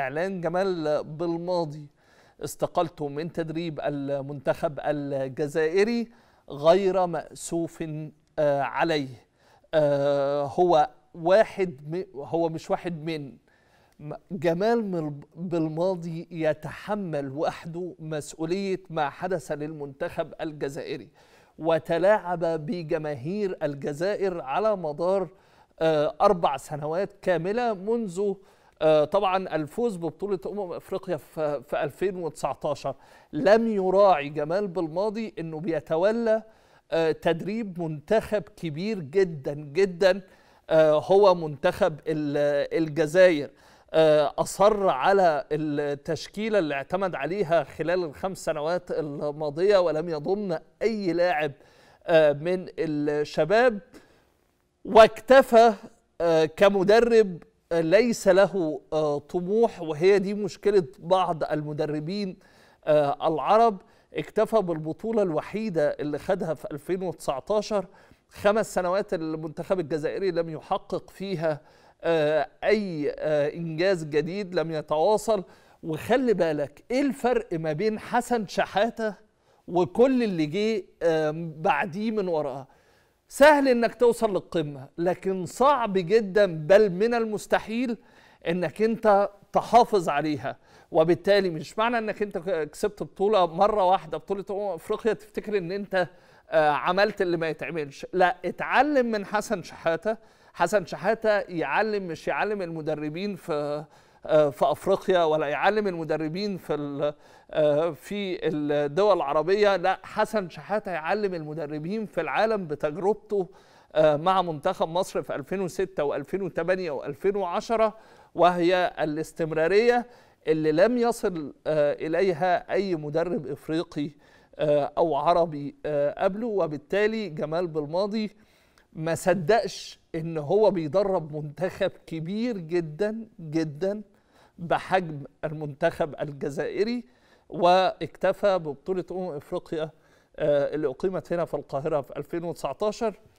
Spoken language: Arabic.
إعلان جمال بالماضي استقالته من تدريب المنتخب الجزائري غير مأسوف آه، عليه آه، هو واحد هو مش واحد من جمال بالماضي يتحمل وحده مسؤولية ما حدث للمنتخب الجزائري وتلاعب بجماهير الجزائر على مدار آه، أربع سنوات كاملة منذ آه، طبعا الفوز ببطوله امم افريقيا في 2019 لم يراعي جمال بالماضي انه بيتولى آه، تدريب منتخب كبير جدا جدا آه، هو منتخب الجزائر أصر على التشكيلة اللي اعتمد عليها خلال الخمس سنوات الماضية ولم يضم أي لاعب من الشباب واكتفى كمدرب ليس له آه، طموح وهي دي مشكله بعض المدربين آه، العرب اكتفى بالبطوله الوحيده اللي خدها في 2019 خمس سنوات المنتخب الجزائري لم يحقق فيها آه، اي انجاز جديد لم يتواصل وخلي بالك ايه الفرق ما بين حسن شحاته وكل اللي جه بعديه من وراها سهل انك توصل للقمه لكن صعب جدا بل من المستحيل انك انت تحافظ عليها وبالتالي مش معنى انك انت كسبت بطوله مره واحده بطوله امم افريقيا تفتكر ان انت آه، عملت اللي ما يتعملش لا اتعلم من حسن شحاته حسن شحاته يعلم مش يعلم المدربين في آه، في افريقيا ولا يعلم المدربين في آه، في الدول العربيه لا حسن شحاته يعلم المدربين في العالم بتجربته آه، مع منتخب مصر في 2006 و2008 و2010 وهي الاستمراريه اللي لم يصل اليها اي مدرب افريقي او عربي قبله وبالتالي جمال بالماضي ما صدقش ان هو بيدرب منتخب كبير جدا جدا بحجم المنتخب الجزائري واكتفى ببطوله امم افريقيا آه، اللي اقيمت هنا في القاهره في 2019